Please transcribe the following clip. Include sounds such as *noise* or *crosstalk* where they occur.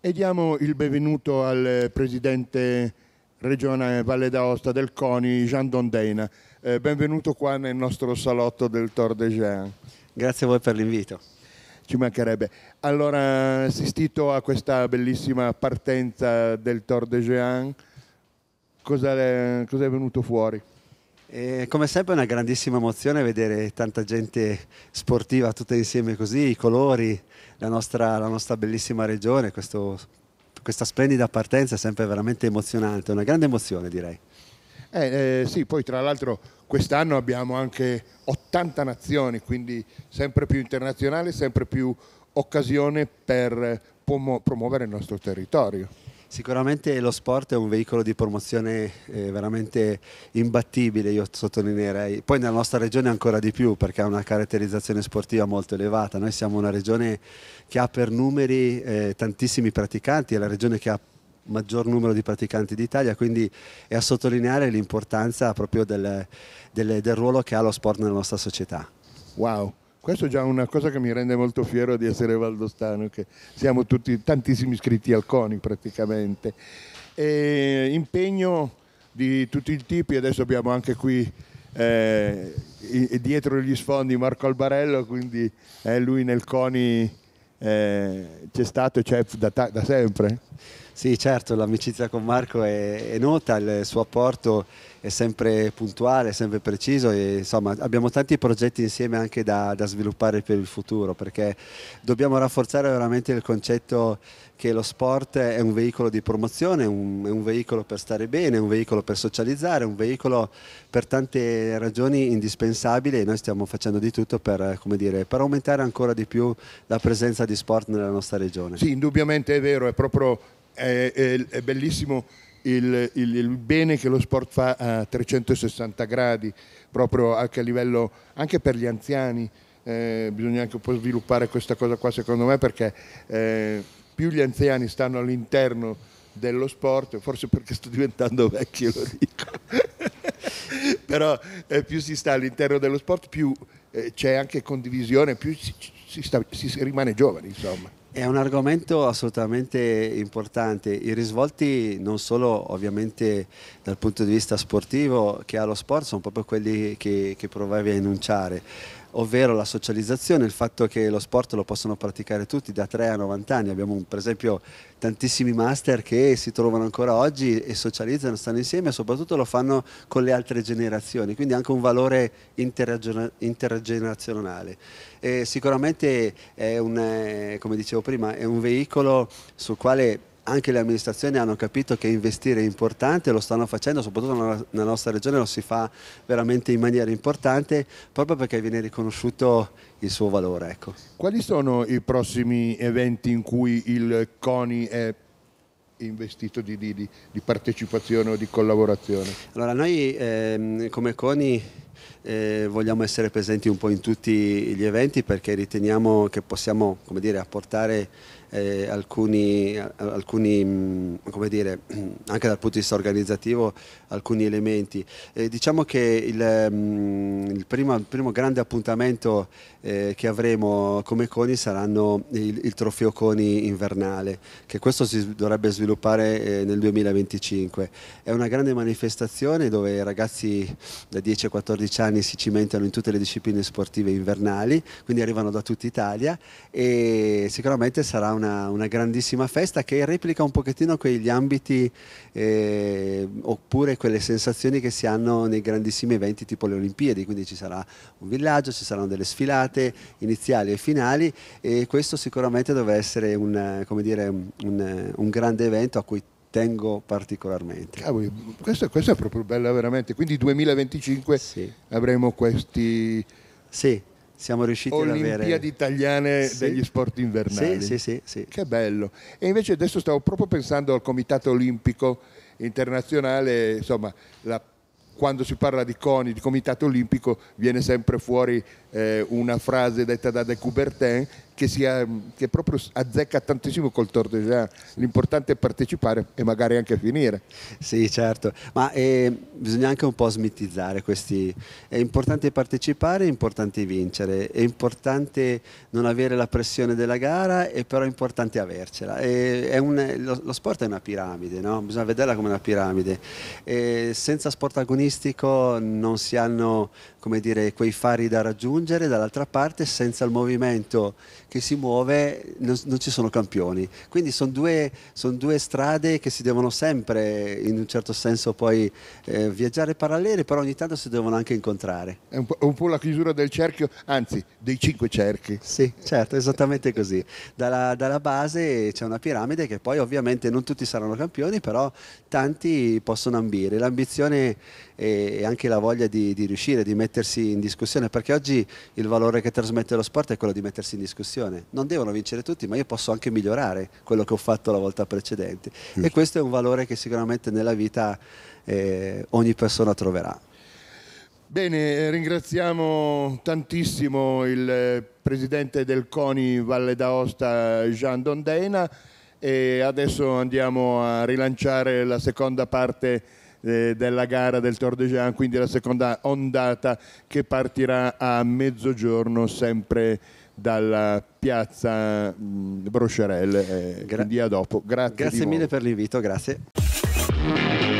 E diamo il benvenuto al presidente regionale Valle d'Aosta del CONI, Jean Dondeina. Eh, benvenuto qua nel nostro salotto del Tor de Jean. Grazie a voi per l'invito. Ci mancherebbe. Allora, assistito a questa bellissima partenza del Tor de Jean, cosa è, cosa è venuto fuori? E come sempre è una grandissima emozione vedere tanta gente sportiva tutta insieme così, i colori, la nostra, la nostra bellissima regione, questo, questa splendida partenza è sempre veramente emozionante, una grande emozione direi. Eh, eh, sì, poi tra l'altro quest'anno abbiamo anche 80 nazioni, quindi sempre più internazionale, sempre più occasione per promuovere il nostro territorio. Sicuramente lo sport è un veicolo di promozione eh, veramente imbattibile, io sottolineerei. Poi nella nostra regione ancora di più perché ha una caratterizzazione sportiva molto elevata. Noi siamo una regione che ha per numeri eh, tantissimi praticanti, è la regione che ha maggior numero di praticanti d'Italia, quindi è a sottolineare l'importanza proprio del, del, del ruolo che ha lo sport nella nostra società. Wow. Questo è già una cosa che mi rende molto fiero di essere valdostano, che siamo tutti tantissimi iscritti al CONI praticamente. E impegno di tutti i tipi, adesso abbiamo anche qui eh, dietro gli sfondi Marco Albarello, quindi eh, lui nel CONI eh, c'è stato e c'è da, da sempre. Sì, certo, l'amicizia con Marco è, è, nota, il suo apporto è sempre puntuale, sempre preciso e insomma abbiamo tanti progetti insieme anche da, da sviluppare per il futuro perché dobbiamo rafforzare veramente il concetto che lo sport è un veicolo di promozione, un, è un veicolo per stare bene, è un veicolo per socializzare, è un veicolo per tante ragioni indispensabili e noi stiamo facendo di tutto per, dire, per aumentare ancora di più la presenza di sport nella nostra regione. Sì, indubbiamente è vero, è proprio è, è, è bellissimo il, il, il, bene che lo sport fa a 360 gradi, proprio anche a livello, anche per gli anziani, eh, bisogna anche un po' sviluppare questa cosa qua secondo me perché eh, più gli anziani stanno all'interno dello sport, forse perché sto diventando vecchio lo dico, *laughs* però eh, più si sta all'interno dello sport più eh, c'è anche condivisione, più si, si, sta, si rimane giovani insomma. È un argomento assolutamente importante, i risvolti non solo ovviamente dal punto di vista sportivo che ha lo sport sono proprio quelli che, che provavi a enunciare, ovvero la socializzazione, il fatto che lo sport lo possono praticare tutti da 3 a 90 anni. Abbiamo per esempio tantissimi master che si trovano ancora oggi e socializzano, stanno insieme e soprattutto lo fanno con le altre generazioni, quindi anche un valore intergenerazionale. E sicuramente è un, eh, come dicevo prima, è un veicolo sul quale anche le amministrazioni hanno capito che investire è importante, lo stanno facendo, soprattutto nella nostra regione lo si fa veramente in maniera importante proprio perché viene riconosciuto il suo valore. Ecco. Quali sono i prossimi eventi in cui il CONI è investito di, di, di partecipazione o di collaborazione? Allora noi ehm, come CONI eh, vogliamo essere presenti un po' in tutti gli eventi perché riteniamo che possiamo dire, apportare eh, alcuni, alcuni mm, dire, *clears throat* anche dal punto di vista organizzativo, alcuni elementi. Eh, diciamo che il, mm, il, primo, il, primo, grande appuntamento eh, che avremo come CONI saranno il, il, trofeo CONI invernale, che questo si dovrebbe sviluppare eh, nel 2025. È una grande manifestazione dove i ragazzi da 10 ai 14 anni si cimentano in tutte le discipline sportive invernali, quindi arrivano da tutta Italia e sicuramente sarà un una, una, grandissima festa che replica un pochettino quegli ambiti eh, oppure quelle sensazioni che si hanno nei grandissimi eventi tipo le Olimpiadi, quindi ci sarà un villaggio, ci saranno delle sfilate iniziali e finali e questo sicuramente dovrà essere un, dire, un, un grande evento a cui tengo particolarmente. Cavoli, questa, questa, è proprio bella veramente, quindi 2025 sì. avremo questi... Sì, siamo riusciti Olimpiadi ad avere Olimpiadi italiane sì. degli sport invernali. Sì, sì, sì, Che bello. E invece adesso stavo proprio pensando al Comitato Olimpico Internazionale, insomma, la... quando si parla di CONI, di Comitato Olimpico, viene sempre fuori eh, una frase detta da De Coubertin che, sia, che proprio azzecca tantissimo col Tortellano. Cioè, l'importante è partecipare e magari anche finire. Sì, certo, ma eh, bisogna anche un po' smitizzare questi. È importante partecipare, è importante vincere, è importante non avere la pressione della gara, è però importante avercela. È, è un, lo, lo, sport è una piramide, no? bisogna vederla come una piramide. E senza sport agonistico non si hanno come dire, quei fari da raggiungere, dall'altra parte senza il movimento che si muove non, non ci sono campioni. Quindi sono due, son due, strade che si devono sempre, in un certo senso, poi eh, viaggiare parallele, però ogni tanto si devono anche incontrare. È un po', un po la chiusura del cerchio, anzi dei cinque cerchi. Sì, certo, esattamente così. Dalla, dalla base c'è una piramide che poi ovviamente non tutti saranno campioni, però tanti possono ambire. L'ambizione e anche la voglia di, di riuscire, di mettere mettersi in discussione, perché oggi il valore che trasmette lo sport è quello di mettersi in discussione. Non devono vincere tutti, ma io posso anche migliorare quello che ho fatto la volta precedente. Sì. Mm. E questo è un valore che sicuramente nella vita eh, ogni persona troverà. Bene, eh, ringraziamo tantissimo il eh, presidente del CONI Valle d'Aosta Jean Dondena e adesso andiamo a rilanciare la seconda parte eh, della gara del Tour de Jean, quindi la seconda ondata che partirà a mezzogiorno sempre dalla piazza mm, Brocherel. Eh, Gra- dopo. Grazie, grazie mille per l'invito, grazie.